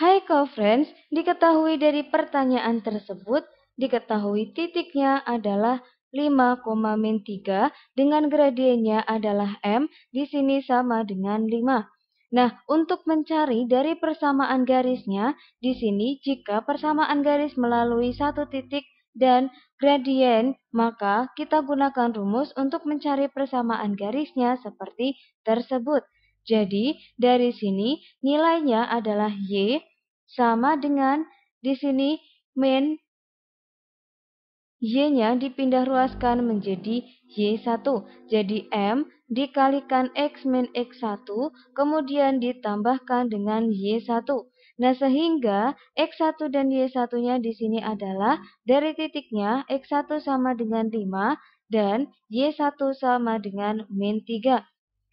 Hai co-friends, diketahui dari pertanyaan tersebut, diketahui titiknya adalah 5, min 3 dengan gradiennya adalah M, di sini sama dengan 5. Nah, untuk mencari dari persamaan garisnya, di sini jika persamaan garis melalui satu titik dan gradien, maka kita gunakan rumus untuk mencari persamaan garisnya seperti tersebut. Jadi, dari sini nilainya adalah Y sama dengan di sini min Y-nya dipindah ruaskan menjadi Y1. Jadi M dikalikan X min X1, kemudian ditambahkan dengan Y1. Nah, sehingga X1 dan Y1-nya di sini adalah dari titiknya X1 sama dengan 5 dan Y1 sama dengan min 3.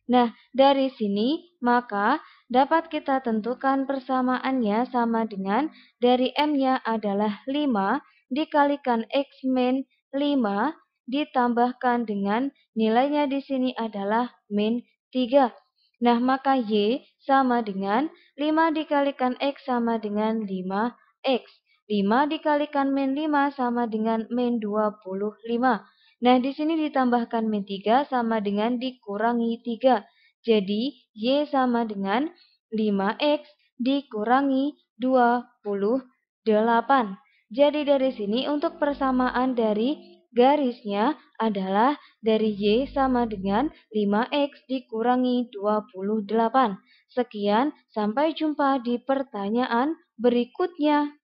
Nah, dari sini maka dapat kita tentukan persamaannya sama dengan dari M-nya adalah 5 dikalikan X min 5 ditambahkan dengan nilainya di sini adalah min 3. Nah, maka Y sama dengan 5 dikalikan X sama dengan 5X. 5 dikalikan min 5 sama dengan min 25. Nah, di sini ditambahkan M3 sama dengan dikurangi 3. Jadi, Y sama dengan 5X dikurangi 28. Jadi, dari sini untuk persamaan dari garisnya adalah dari Y sama dengan 5X dikurangi 28. Sekian, sampai jumpa di pertanyaan berikutnya.